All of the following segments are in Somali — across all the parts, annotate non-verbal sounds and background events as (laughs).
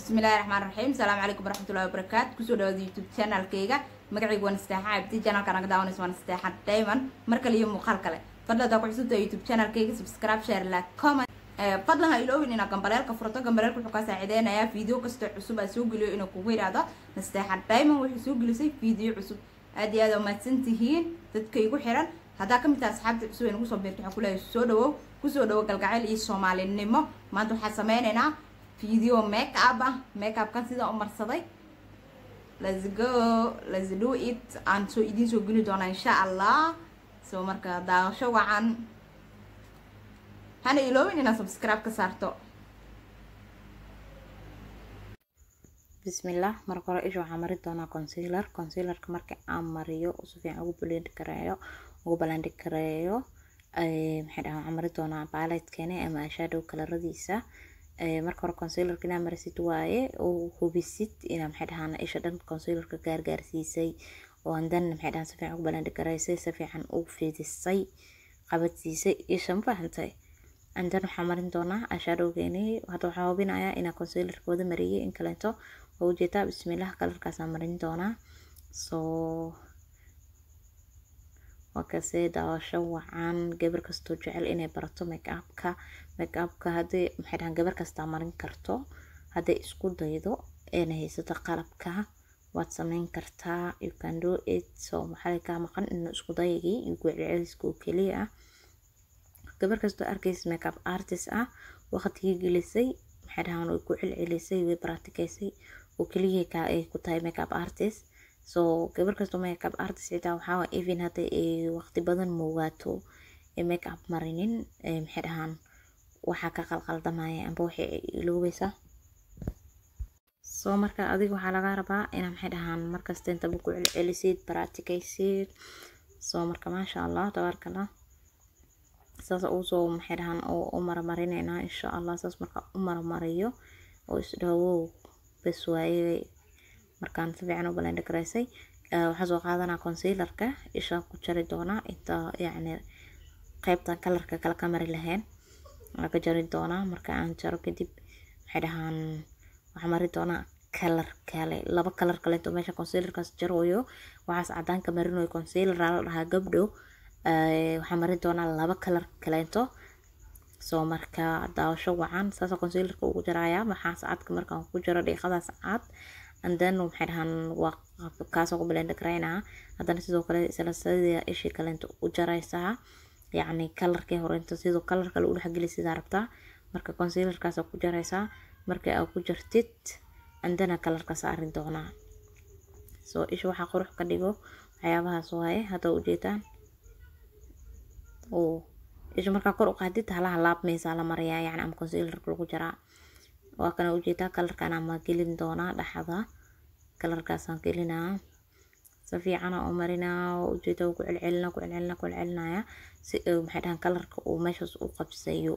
bismillaahi raxmaan raxiim asalaamu calaykum waraxmatullahi wabarakaatu kusoo dhawaada youtube channelkayga magacayga waan isteexan cabdi channelkan aga daawanaysa waan isteexan dayman mar kale iyo muuqaal kale fadlan hadaa ku cusubtahay youtube channelkayga subscribe share like comment fadlan ha iloobin inaad gambaleelka furto gambaleelka wuxuu kaa saacideynayaa video kastoo cusub aad soo geliyo inuu kugu yidhaahdo nasteexan dayman waxay soo gelisay video cusub aad iyo aad oo mahadsan tihiin dadka igu xiran haddaa ka mid taha asxaabta cusub ee nagu soo biirta waxaan ku leeyahay soo dhawow kusoo dhawow galgacayl iyo soomaalinimo maanta waxaan sameynaynaa video make up ah make upkan sidaan u marsaday let's go let's do it aan soo idiin soo geli doonaa insha allah soo marka daaqasho wacan hana iloobin inaad subscribe ka saarto bismillah marka hore isha waxaan marin doonaa concealer concealerka marka aan mariyo si fiican ugu blend kareeyo ugu blend kareeyo maxay eh, dhahaa waxaan marin doonaa paletkene ama eh, eyeshadow kalaradiisa marka hore consilerka inaa marisid waaye oo hubisid inaa maxay dhahaan isha dhan consilerka gaargaarsiisay oo handanna maxay dhahaan si fiican u balandhigaraysay si u fidisay qabadsiisay isha ma fahamtay andan waxaa marin doonaa ashadhowgeeni hadda waxaa hubinayaa inaa consilerka wada mariyay in kaleeto waa ujeedaa bismillaah kalarkaasaa marin doonaa soo waa kasee daawasho wacan gabar kastoo jecel inay barato make-upka make maxay dhahan gabar kastaa marin karto hadday isku daydo eena haysato qalabka waad sameyn kartaa you can do it soo maxaa kaa maqan inuu isku daygii iyo gucelceliska keliya ah gabar kastoo arkaysa make artist ah waqtigii gelisay maxay dhahan way ku celcelisay way baraticaysay oo keliya kaa ay ku tahay make artist so gabar kastoo makeup artist xitaa waxaa even hadda ay e, waqti badan moogaato ee makeup marinin e, maxay dhahaan waxaa ka qalqaldamaya amba waxay iloobaysaa soo marka adiga waxaa lagaa rabaa inaa maxay dhahaan markasta intaba ku celcelisid baratikaysid soo marka maasha allah tabaarkala saas uusoo maxay dhahaan oo u maramarinayna insha allah saas marka u maramariyo oo isdhawow bas waaye markaan sifiican fiican u blend garaysay eh, waxaan soo qaadanaa concealerka isha ku jari doonaa inta yacni qaybtan kalarka kale ka mari lahayn waan ka jari doonaa marka aan jaro kadib waxay dhahaan waxaan mari doonaa kalar kale laba kalar kale intuu meesha concealerkaas jarooyo waxaas cadaanka marinoy concealer la dhahaa gabdho eh, waxaan mari doonaa laba kalar kaleento soo marka daawasho wacan saasoo concealerka ugu jarayaa maxaas cadka markaan ku jaro dhiiqadaas cad andana maxay dhahaan waa kaasoo ku blend garaynaha haddana sidoo kale isla sida ishii kaleento ah. u jaraysaa yacni kalarkii horeynta sidoo kalarka lagu dhexgeli sidaa rabtaa marka concealerkaas ku jaraysaa marka aa ku jartid andana kalarka saarin doonaa soo isha waxaa qurux ka dhigo waxyaabahaas waaye hadda ujeedaan isha markaa kor u qaadid hala halaabmaysaa la marayaa yacni ama concealerka lagu jaraa waa kana ujeeda kalarkaan ama gelin doonaa dhaxda kalarkaasaan gelinaa si fiicana oo marinaa waa ujeeda ku celcelina ku celcelina ku celcelinaya si maxay dhahan kalarka uu meeshaas u qabsayo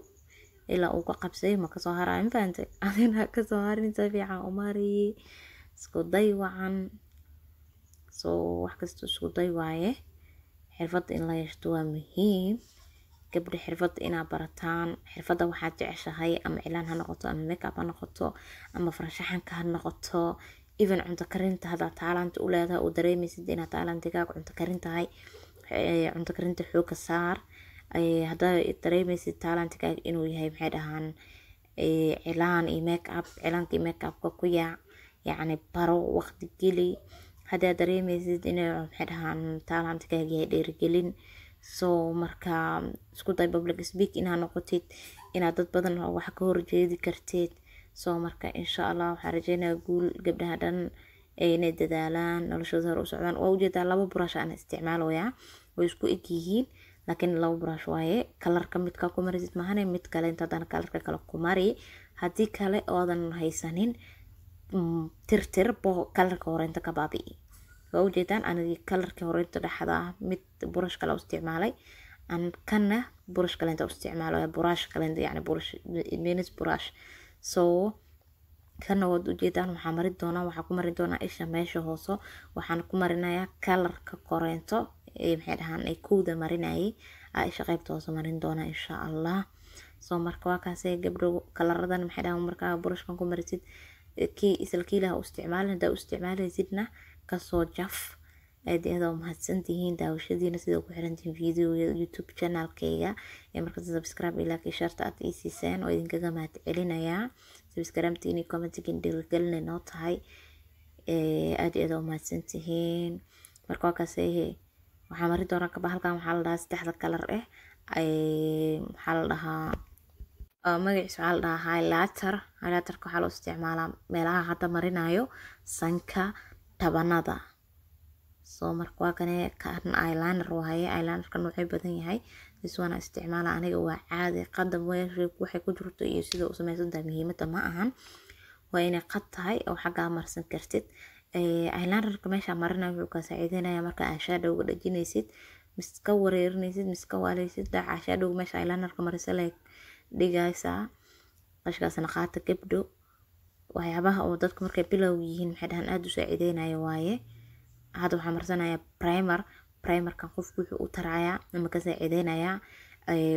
ilaa uu ka qabsayo ma kasoo haraayo mafahantay (laughs) adina kasoo harin si fiican u mariye isku day wacan soo wax kasta isku day waaye xirfadda in la yeeshto waa muhiim gabdha xirfad inaa barataan xirfada waxaad jeceshahay ama cilaan ha noqoto ama makeup ha noqoto ama farshaxanka ha noqoto even cunto karinta hadaad taalant u leedahay oo dareemaysid inaad taalantigaaga cunto karintahay cunto karinta xooga saar hadaa dareemaysid taalantigaaga inuu yahay maxay dhahaan cilaan iyo makeup cilaanka iyo makeupka ku yaac yacni baro waqti geli hadaa dareemaysid inay maxay dhahaan taalantigaaga yahay dhiirigelin so markaa iskuday public speak inaa noqotid inaad dad badan wax ka horjeedi kartid so marka insha allah waxaa rajeynaya guul gabdhaha dhan inay dadaalaan noloshooda hore u socdaan waa ujeedaa laba burash aan isticmaalayaa way isku eg yihiin laakiin laba burash waaye kalarka midka ku marisid mahane mid kale intaadan kalarka kale ku mari haddii kale oodan haysanin mm, tirtir bo kalarka hore inta ka baabi'i waa ujeedaan anigi kalarkii horeynta dhexda ah mid burash kale isticmaalay kanna burash kaleenta isticmaalay burash kaleenta yani burash menis burash so kana waad ujeedaan waxaa marin doonaa waxaa ku marin doonaa isha meesha hoose waxaan ku marinayaa kalarka koreento ee maxay dhahaan ee kowda marinayay aa isha qaybta hoose marin doonaa insha allah so marka waa kaasee gabdhow kalaradan maxay dhahaan markaa burashkan ku marisid kii isalkiilaha u isticmaalin hadaa u isticmaalaysidna kasoo jaf aad aad waa mahadsantihiin daawashadiina sidao ku xirantihiin videoga youtube channelkeyga ee markaa subscribe ilaa kii sharta aad ii siiseen oo idinkaga mahad celinayaa subscribe-ta inay noo tahay aad aad waa mahadsantihiin marka waa waxaa mari doonaa kaba halkan waxaa la dhahaa saddexda kalar eh waxaa la dhahaa ah, magaciisa waxaa la dhahaa highlighter highlighterka waxaa loo isticmaalaa meelaha hadda marinayo sanka tabanada so marka waa kane kan eyeliner waaye eyelinerka noocyo badan yahay this isticmaala aniga waa caadi qada waxay ku jirto iyo sida u sameysanta muhiimada ma ahan waa inay qad tahay oo xaggaa marsan kartid eyelinerka meesha marina wuxuu kaa saaciideynaya marka ashadowga dhajinaysid miska wareerinaysid miska waaleysid da ashadowga meesha eyelinerka marisa lay dhigaysaa qashkaasna qaata gabdho waxyaabaha oo dadka markay bilow yihiin maxay dhahan aad u saacideynaya waaye hadda waxaa marsanaya primer primerkan qofku wuxuu u taraya ama ka saacideynaya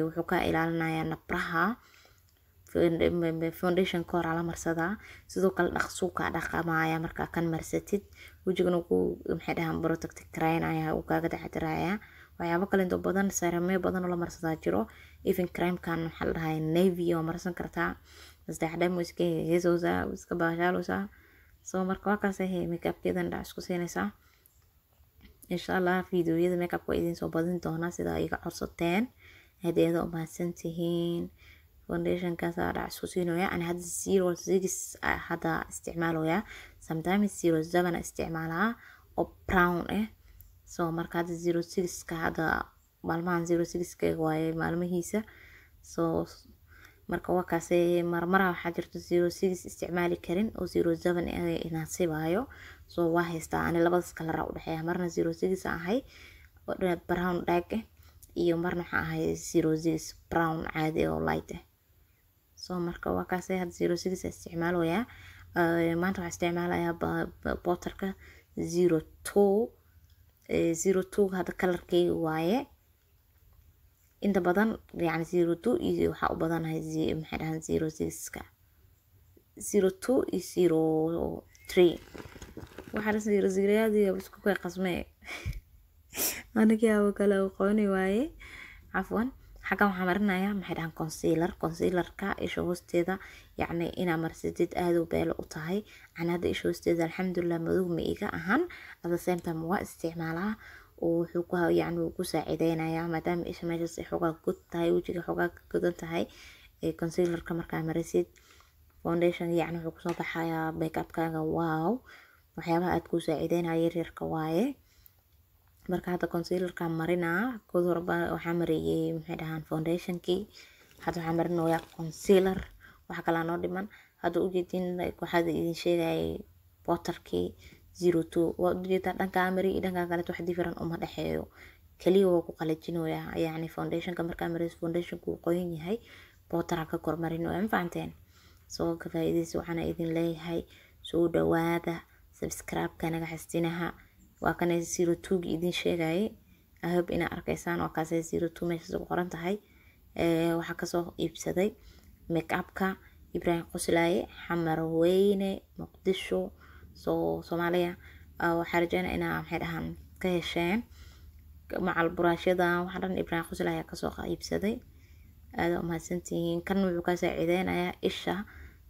wuxuu ka ilaalinaya nabraha foundation koora la marsadaa sidoo kale dhaqsuu kaa dhaqamaya markaa kan marsatid wejigana kuu maxay dhahan protect karaynaya uu kaaga dhexdiraya waxyaabo kale into badan saremeyo badan oo marsadaa jiro even crimekan waxaa la dhahay navy oo marsan kartaa saddexdhan iska heesowsaa iska baashaalowsaa so marka waa kaas ahee makeupkeedan dhac isku siinaysaa insha allah fideoyada makeupka waa badin doona sida iga codsateen hadeeda aada umahadsan tihiin foundationkaasa dhac isku siinoya ani hadda zero six hadda isticmaaloyaa sometimes zero seven isticmaalaa oo brown ah so marka hadda zero sixka hadda maalmahan zero sixka waaye maalmihiisa so marka waa kaasee marmaraha waxaa jirto zero six isticmaali karin oo zero seven ah inaan sibayo soo waa haystaa ani labadas kalara udhexeeya marna zero six aan ahay brown dhag ah iyo marna waxaa ahay zero six brown caadi oo light ah eh. soo marka waa kaasee had zero six isticmaaloyaa maanta waxaa isticmaalayaa boterka zero two zero two hadda kalarkeyga waaye inta badan yani zero two iyo waxaa u badanahay maxay dhahan zero siska zero two iyo zero three waxaa dhahan zero zeroyaadii isku kay qasmee (laughs) anigii aba kale u qooni waaye cafwan xaggan waxaa marinaya maxay dhahan consiilar consiilarka isha hoosteeda yacni inaa marsadid aada u beelo u tahay can hadda isha hoosteeda alxamdulilah madow ma iga ahan at the same time waa isticmaalaa wuxuu ku yacni wuu ku saacideynaya maadaama isha meeshaas ay xoogaa god tahay wejiga xoogaa ka godan tahay concealerka markaa marisid foundation yacni wuxuu kusoo baxayaa makeupkaaga wow waxyaabaha aad ku saacideynaya yaryarka waaye marka hadda concealerka marinaa kod horba waxaa mareeyey maxay dhahaan foundationkii hadda waxaa marinoyaa concealer waxa kalaa noo dhiman hadda ujeedin waxaad idin sheegayay waterkii zero two waad ujeedaa dhanka amari iyo dhanka kaleto wax different uma dhexeeyo kaliya waa ku qalajinoyaa yacni foundationka markaa marayso foundationka uu qoyan yahay bootaran ka kormarinaya ma fahanteen soo ka faa'iidaysa waxaana idin leeyahay soo dhawaada subscribe-ka naga xistinaha waa kana zero two-gi idin sheegayay ahob inaa arkaysaan oo kaasay zero two meeshaas ugu qoran tahay waxaa kasoo iibsaday make-upka ibraahim qoslaaye xamar weyne muqdisho soo soomaaliya ah, waxaa rajeynaa inaa maxay dhahaan ka hesheen macal buraashyadan waxaa dhan ibraahim khusel ayaa kasoo qaybsaday aada umahadsantihiin kan wuxuu kaa saaciideynayaa isha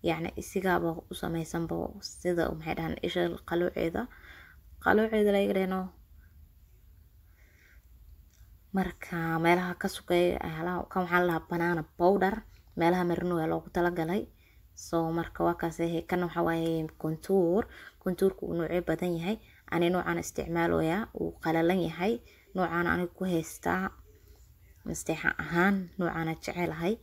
yacni isigaaba u sameysanba sida maxay dhahaan isha qaluuceeda qaluuceeda laga dheeno marka meelaha ka sukeey ah, kan waxaa lahaa banaana bowdhar meelaha marino ee loogu talagalay so marka waakaas kan waxaa waaye kontuur kontuurka uu noocee badan yahay ani noocaan isticmaaloyaa uu qalalan yahay noocaan aniga ku haystaa nasteexa ahaan noocaana jecelahay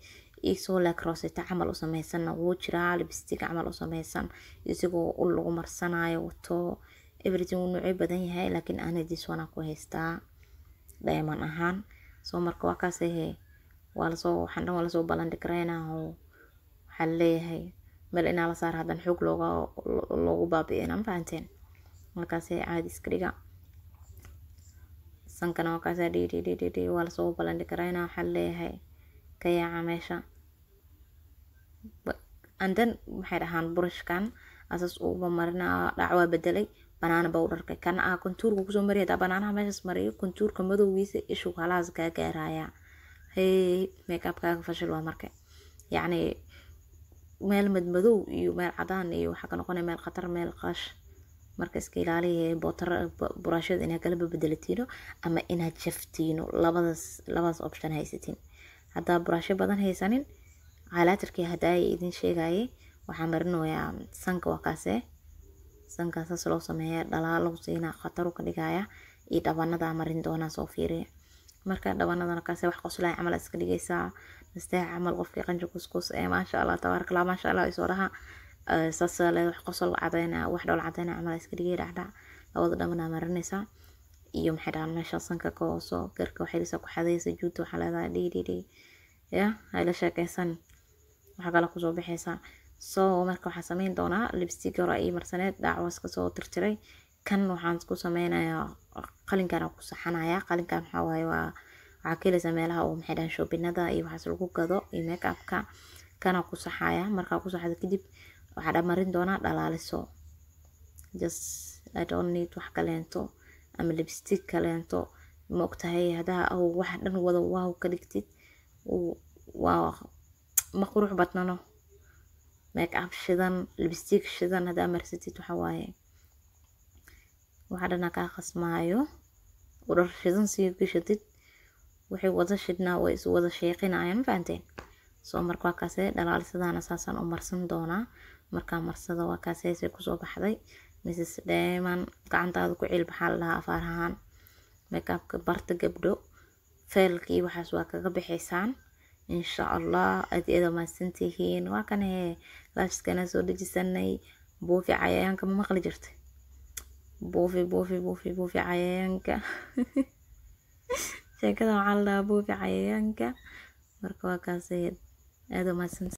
isoo laak rooseta camal u sameysanna wuu jiraa libistiig camal u sameysan isagoo ul lagu marsanayo wato everything uu noocee badan yahay laakiin ani diswana ku haystaa diamond ahaan so marka waakaas waa lasoo waxaan dhan waa lasoo ballandhig oo waxaa laleeyahay meel inaa la saaro haddana xoog loogu baabi-in fahanteen markaasee caadi iska dhiga sankana markaasaa dhidhidhidhi waa lasoogu balandhi karaa inaa waxaa laleeyahay ka yaaca meesha andan maxay dhahaan burashkan asas uuba marina dhac waa bedelay banaana baa u dharkay kana ah kontuurka kusoo mariya hadaa banaanaha meeshaas mariyo kontuurka madowgiisa ishu halahaas kaa gaaraaya hey make fashil waa marka yacni meel madmadow iyo meel cadaan iyo waxaa ka noqonaya meel khatar meel qaash marka iska ilaaliya booburashada inaad kala babedelatiin ama inaad jaftiino labadaas labadaas option haysatiin haddaa buraasho badan haysanin calaatirkii hadaa idin sheegaye waxaa marinayaa sanka waa kaase loo sameeya dhalaalow siinaa khataru ka dhigaya iyo dhabanadaa marin doonaa soo fiiriya marka dhabanadana kaase wax qoslaa camal iska dhigaysaa astaa camal qofkii qanji kuskus ee eh, maasha allah tabaarakalla maasha allah eh, isoo dhaha wax qosol cadayna wax dhowl cadayna camal iska dhigay dhacdhac labada dhamana marinaysaa iyo maxay dhahan meesha sanka ka hooso garka waxaysa ku xadaysa juuta waxaa leedahay dhidhidhi ya hayla sheekaysan waxaa kala kusoo baxaysaa so marka waxaa sameyn doonaa libstig hore io marsaneed dhacwaas kasoo tirtiray kan waxaan ku sameynayaa qalinkan ku saxanayaa qalinkan waxaa waaye waa waxaa kaheleysaa meelaha oo maxay dhahan shoobinada iyo waxaas lagu gado iyo make kana ku saxaya markaa ku saxdo kadib waxaa dhamarin doonaa dhalaaliso just i don't need wax kaleento ama lipstick kaleento ma ogtahay hadaa aw oh, wax dhan wada waaw ka dhigtid waa ma qurux badnano make shidan lipstick shidan hadaa marsatid waxa waaye waxa dhanaa kaa qasmaayo udhar shidan sii gashatid wixii wada shidnaa way is wada sheeqinayaan ma fahanteen soo marka kaasee dhalaalsidaana saasaan u marsan doonaa markaa marsada waa kaaseesay kusoo baxday mrs dheeman gacantaada ku cil maxaa la dhahaa afaar ahaan makaabka barta gabdho feelkii waxaas waa kaga bixaysaan insha allah adiada maadsantihiin waa kan hee soo dejisanay buufi cayayaanka ma maqli jirtay buufi buufi buufi buufi cayayaanka (laughs) Sheekada waxaa laga boobi cayayaanka. Marka waa kaas aada umahadsantahay.